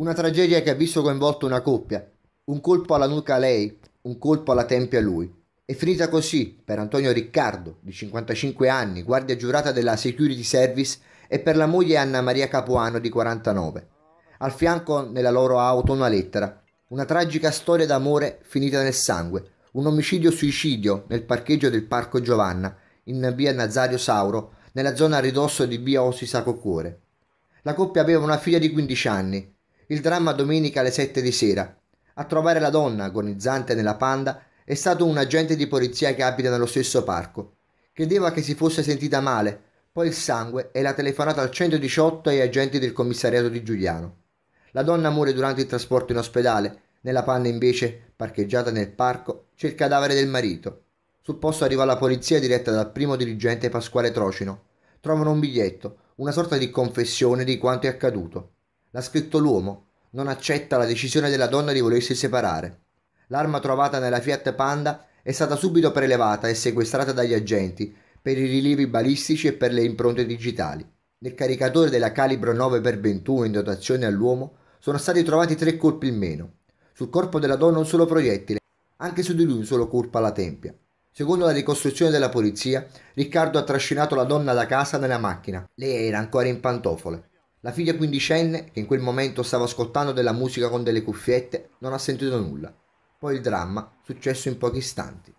Una tragedia che ha visto coinvolto una coppia, un colpo alla nuca a lei, un colpo alla tempia a lui. È finita così per Antonio Riccardo, di 55 anni, guardia giurata della Security Service, e per la moglie Anna Maria Capuano, di 49. Al fianco nella loro auto una lettera, una tragica storia d'amore finita nel sangue, un omicidio-suicidio nel parcheggio del Parco Giovanna, in via Nazario Sauro, nella zona a ridosso di via Osi Sacco Cuore. La coppia aveva una figlia di 15 anni, il dramma domenica alle 7 di sera. A trovare la donna agonizzante nella panda è stato un agente di polizia che abita nello stesso parco. Credeva che si fosse sentita male, poi il sangue e la telefonata al 118 ai agenti del commissariato di Giuliano. La donna muore durante il trasporto in ospedale, nella panna invece, parcheggiata nel parco, c'è il cadavere del marito. Sul posto arriva la polizia diretta dal primo dirigente Pasquale Trocino. Trovano un biglietto, una sorta di confessione di quanto è accaduto. L'ha scritto l'uomo, non accetta la decisione della donna di volersi separare. L'arma trovata nella Fiat Panda è stata subito prelevata e sequestrata dagli agenti per i rilievi balistici e per le impronte digitali. Nel caricatore della calibro 9x21 in dotazione all'uomo sono stati trovati tre colpi in meno. Sul corpo della donna un solo proiettile, anche su di lui un solo colpo alla tempia. Secondo la ricostruzione della polizia, Riccardo ha trascinato la donna da casa nella macchina. Lei era ancora in pantofole. La figlia quindicenne, che in quel momento stava ascoltando della musica con delle cuffiette, non ha sentito nulla. Poi il dramma, successo in pochi istanti.